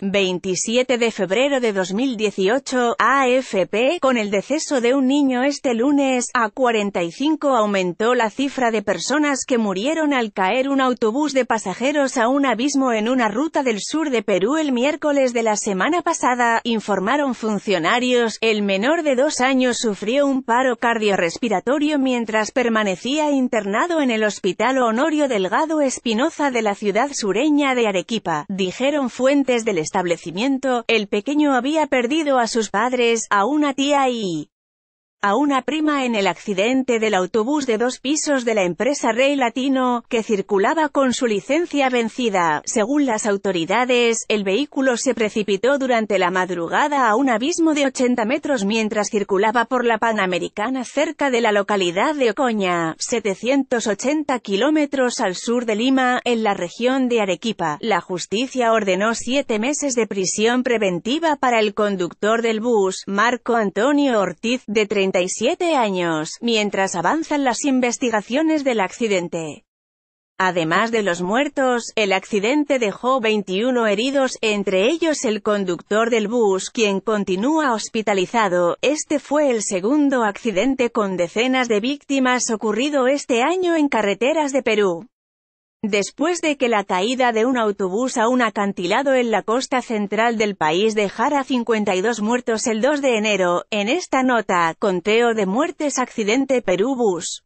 27 de febrero de 2018, AFP, con el deceso de un niño este lunes, a 45 aumentó la cifra de personas que murieron al caer un autobús de pasajeros a un abismo en una ruta del sur de Perú el miércoles de la semana pasada, informaron funcionarios, el menor de dos años sufrió un paro cardiorrespiratorio mientras permanecía internado en el hospital Honorio Delgado Espinoza de la ciudad sureña de Arequipa, dijeron fuentes de el establecimiento, el pequeño había perdido a sus padres, a una tía y a una prima en el accidente del autobús de dos pisos de la empresa Rey Latino, que circulaba con su licencia vencida. Según las autoridades, el vehículo se precipitó durante la madrugada a un abismo de 80 metros mientras circulaba por la Panamericana cerca de la localidad de Ocoña, 780 kilómetros al sur de Lima, en la región de Arequipa. La justicia ordenó siete meses de prisión preventiva para el conductor del bus, Marco Antonio Ortiz, de 30 37 años, mientras avanzan las investigaciones del accidente. Además de los muertos, el accidente dejó 21 heridos, entre ellos el conductor del bus, quien continúa hospitalizado. Este fue el segundo accidente con decenas de víctimas ocurrido este año en carreteras de Perú. Después de que la caída de un autobús a un acantilado en la costa central del país dejara 52 muertos el 2 de enero, en esta nota, conteo de muertes accidente Perú Bus.